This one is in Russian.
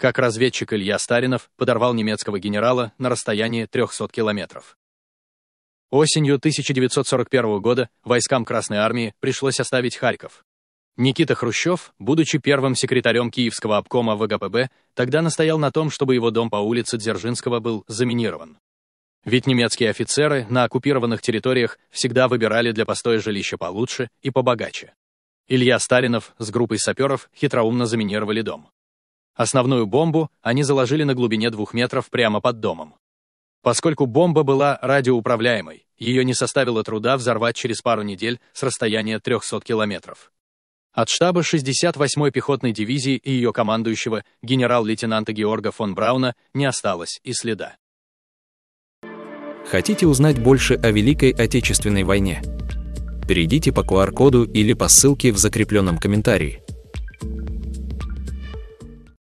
как разведчик Илья Старинов подорвал немецкого генерала на расстоянии 300 километров. Осенью 1941 года войскам Красной Армии пришлось оставить Харьков. Никита Хрущев, будучи первым секретарем Киевского обкома ВГПБ, тогда настоял на том, чтобы его дом по улице Дзержинского был заминирован. Ведь немецкие офицеры на оккупированных территориях всегда выбирали для постоя жилища получше и побогаче. Илья Старинов с группой саперов хитроумно заминировали дом. Основную бомбу они заложили на глубине двух метров прямо под домом. Поскольку бомба была радиоуправляемой, ее не составило труда взорвать через пару недель с расстояния 300 километров. От штаба 68-й пехотной дивизии и ее командующего генерал-лейтенанта Георга фон Брауна не осталось и следа. Хотите узнать больше о Великой Отечественной войне? Перейдите по QR-коду или по ссылке в закрепленном комментарии.